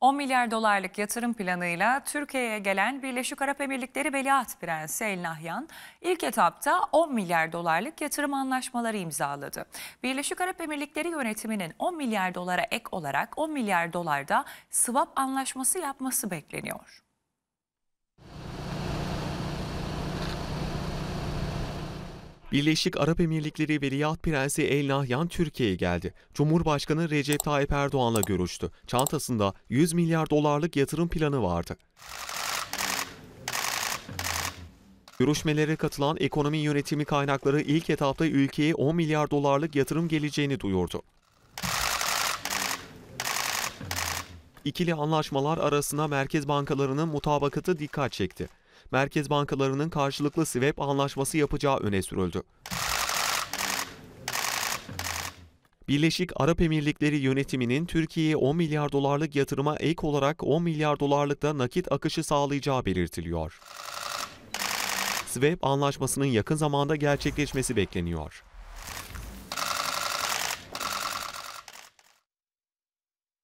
10 milyar dolarlık yatırım planıyla Türkiye'ye gelen Birleşik Arap Emirlikleri Veliaht Prensi El Nahyan ilk etapta 10 milyar dolarlık yatırım anlaşmaları imzaladı. Birleşik Arap Emirlikleri yönetiminin 10 milyar dolara ek olarak 10 milyar dolarda swap anlaşması yapması bekleniyor. Birleşik Arap Emirlikleri Veliaht Prensi El Nahyan Türkiye'ye geldi. Cumhurbaşkanı Recep Tayyip Erdoğan'la görüştü. Çantasında 100 milyar dolarlık yatırım planı vardı. Görüşmelere katılan ekonomi yönetimi kaynakları ilk etapta ülkeye 10 milyar dolarlık yatırım geleceğini duyurdu. İkili anlaşmalar arasında merkez bankalarının mutabakatı dikkat çekti merkez bankalarının karşılıklı swap anlaşması yapacağı öne sürüldü. Birleşik Arap Emirlikleri yönetiminin Türkiye'ye 10 milyar dolarlık yatırıma ek olarak 10 milyar dolarlık da nakit akışı sağlayacağı belirtiliyor. SWAP anlaşmasının yakın zamanda gerçekleşmesi bekleniyor.